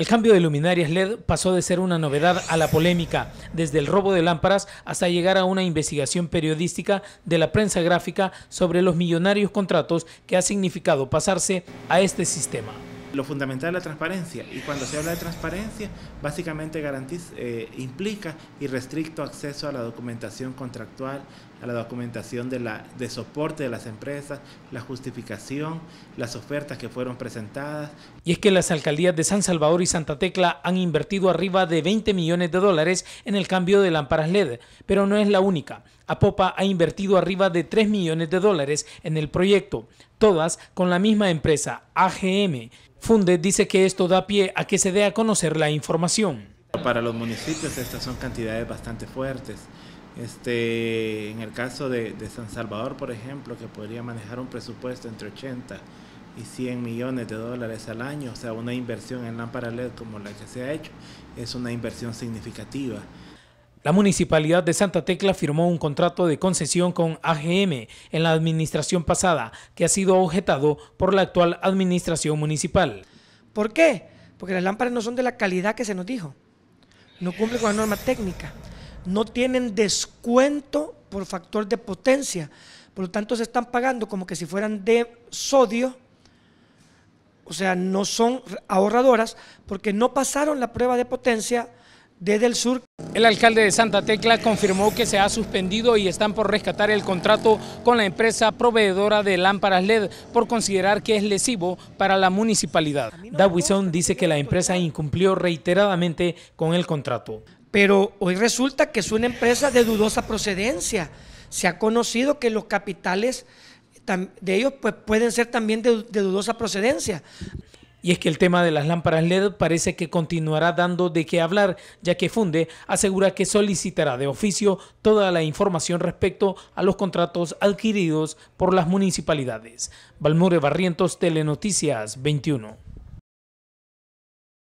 El cambio de luminarias LED pasó de ser una novedad a la polémica, desde el robo de lámparas hasta llegar a una investigación periodística de la prensa gráfica sobre los millonarios contratos que ha significado pasarse a este sistema. Lo fundamental es la transparencia y cuando se habla de transparencia, básicamente eh, implica y implica irrestricto acceso a la documentación contractual, a la documentación de, la, de soporte de las empresas, la justificación, las ofertas que fueron presentadas. Y es que las alcaldías de San Salvador y Santa Tecla han invertido arriba de 20 millones de dólares en el cambio de lámparas LED, pero no es la única. Apopa ha invertido arriba de 3 millones de dólares en el proyecto todas con la misma empresa, AGM. Funde dice que esto da pie a que se dé a conocer la información. Para los municipios estas son cantidades bastante fuertes. Este, en el caso de, San Salvador, por ejemplo, que podría manejar un presupuesto entre 80 y 100 millones de dólares al año, o sea, una inversión en la LED como la que se ha hecho, es una inversión significativa. La municipalidad de Santa Tecla firmó un contrato de concesión con AGM en la administración pasada que ha sido objetado por la actual administración municipal. ¿Por qué? Porque las lámparas no son de la calidad que se nos dijo. No cumplen con la norma técnica. No tienen descuento por factor de potencia. Por lo tanto, se están pagando como que si fueran de sodio. O sea, no son ahorradoras porque no pasaron la prueba de potencia desde el sur. El alcalde de Santa Tecla confirmó que se ha suspendido y están por rescatar el contrato con la empresa proveedora de lámparas LED por considerar que es lesivo para la municipalidad. Dawison dice que la empresa incumplió reiteradamente con el contrato. Pero hoy resulta que es una empresa de dudosa procedencia. Se ha conocido que los capitales de ellos pues, pueden ser también de, de dudosa procedencia. Y es que el tema de las lámparas LED parece que continuará dando de qué hablar, ya que Funde asegura que solicitará de oficio toda la información respecto a los contratos adquiridos por las municipalidades. Balmure Barrientos, Telenoticias 21.